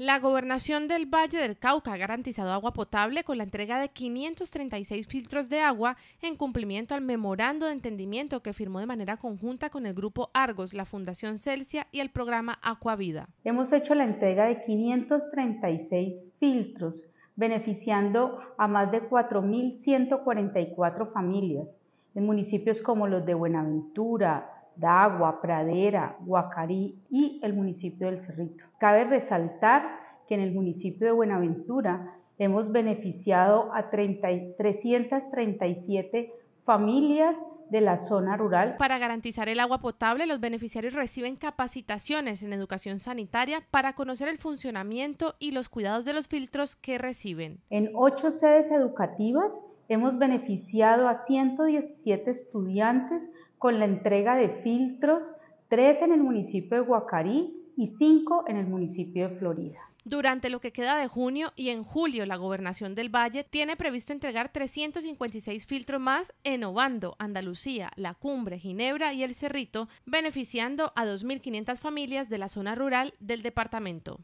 La gobernación del Valle del Cauca ha garantizado agua potable con la entrega de 536 filtros de agua en cumplimiento al memorando de entendimiento que firmó de manera conjunta con el Grupo Argos, la Fundación Celsia y el programa Acuavida. Hemos hecho la entrega de 536 filtros, beneficiando a más de 4.144 familias en municipios como los de Buenaventura, Dagua, Pradera, Guacarí y el municipio del Cerrito. Cabe resaltar que en el municipio de Buenaventura hemos beneficiado a 337 familias de la zona rural. Para garantizar el agua potable, los beneficiarios reciben capacitaciones en educación sanitaria para conocer el funcionamiento y los cuidados de los filtros que reciben. En ocho sedes educativas hemos beneficiado a 117 estudiantes con la entrega de filtros, tres en el municipio de Guacarí y cinco en el municipio de Florida. Durante lo que queda de junio y en julio, la gobernación del Valle tiene previsto entregar 356 filtros más en Obando, Andalucía, La Cumbre, Ginebra y El Cerrito, beneficiando a 2.500 familias de la zona rural del departamento.